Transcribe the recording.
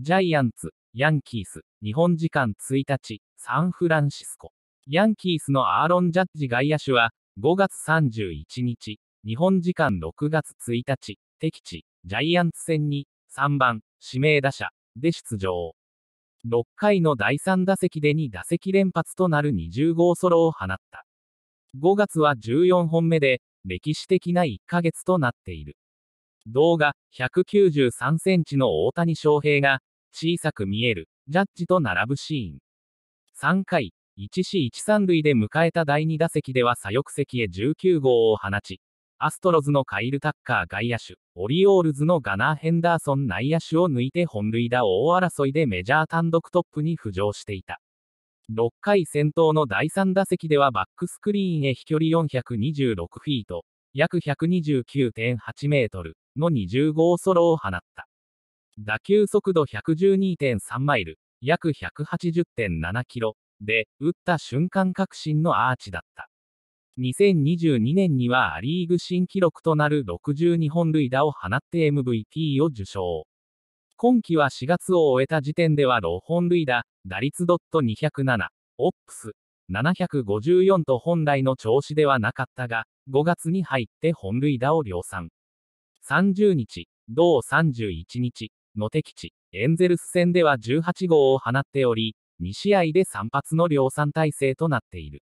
ジャイアンツ、ヤンキース、日本時間1日、サンフランシスコ。ヤンキースのアーロン・ジャッジ外野手は、5月31日、日本時間6月1日、敵地、ジャイアンツ戦に、3番、指名打者、で出場。6回の第3打席で2打席連発となる20号ソロを放った。5月は14本目で、歴史的な1ヶ月となっている。動画、193センチの大谷翔平が、小さく見える、ジャッジと並ぶシーン。3回、1四1三塁で迎えた第2打席では左翼席へ19号を放ち、アストロズのカイル・タッカー外野手、オリオールズのガナー・ヘンダーソン内野手を抜いて本塁打大争いでメジャー単独トップに浮上していた。6回先頭の第3打席ではバックスクリーンへ飛距離426フィート、約129.8メートルの20号ソロを放った。打球速度112.3マイル、約180.7キロで、打った瞬間確信のアーチだった。2022年にはア・リーグ新記録となる62本塁打を放って MVP を受賞。今季は4月を終えた時点では6本塁打、打率ドット207、オップス、754と本来の調子ではなかったが、5月に入って本塁打を量産。30日、同31日、の敵地、エンゼルス戦では18号を放っており、2試合で3発の量産体制となっている。